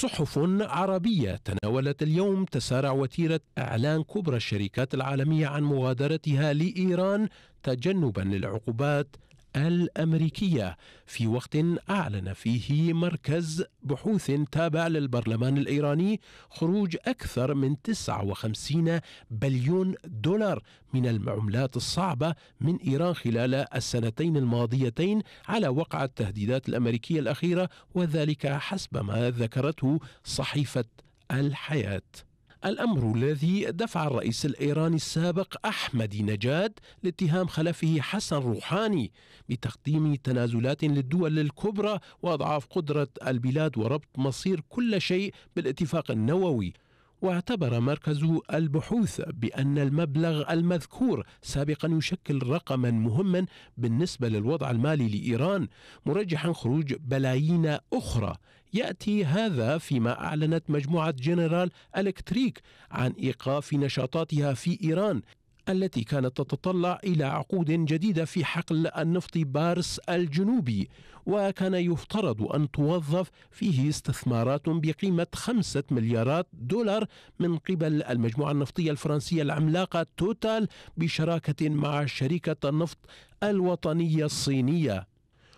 صحف عربية تناولت اليوم تسارع وتيرة إعلان كبرى الشركات العالمية عن مغادرتها لإيران تجنبا للعقوبات الأمريكية في وقت أعلن فيه مركز بحوث تابع للبرلمان الإيراني خروج أكثر من 59 بليون دولار من العملات الصعبة من إيران خلال السنتين الماضيتين على وقع التهديدات الأمريكية الأخيرة وذلك حسب ما ذكرته صحيفة الحياه الأمر الذي دفع الرئيس الإيراني السابق أحمد نجاد لاتهام خلفه حسن روحاني بتقديم تنازلات للدول الكبرى وأضعاف قدرة البلاد وربط مصير كل شيء بالاتفاق النووي واعتبر مركز البحوث بأن المبلغ المذكور سابقا يشكل رقما مهما بالنسبة للوضع المالي لإيران مرجحا خروج بلايين أخرى يأتي هذا فيما أعلنت مجموعة جنرال إلكتريك عن إيقاف نشاطاتها في إيران التي كانت تتطلع إلى عقود جديدة في حقل النفط بارس الجنوبي وكان يفترض أن توظف فيه استثمارات بقيمة خمسة مليارات دولار من قبل المجموعة النفطية الفرنسية العملاقة توتال بشراكة مع شركة النفط الوطنية الصينية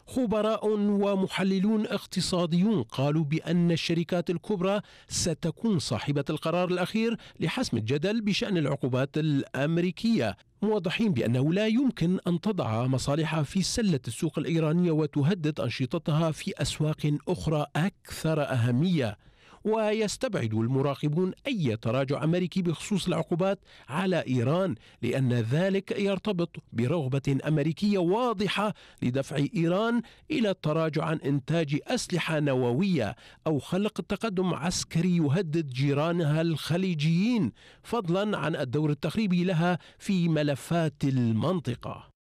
خبراء ومحللون اقتصاديون قالوا بأن الشركات الكبرى ستكون صاحبة القرار الأخير لحسم الجدل بشأن العقوبات الأمريكية موضحين بأنه لا يمكن أن تضع مصالحها في سلة السوق الإيرانية وتهدد أنشطتها في أسواق أخرى أكثر أهمية ويستبعد المراقبون أي تراجع أمريكي بخصوص العقوبات على إيران لأن ذلك يرتبط برغبة أمريكية واضحة لدفع إيران إلى التراجع عن إنتاج أسلحة نووية أو خلق تقدم عسكري يهدد جيرانها الخليجيين فضلا عن الدور التخريبي لها في ملفات المنطقة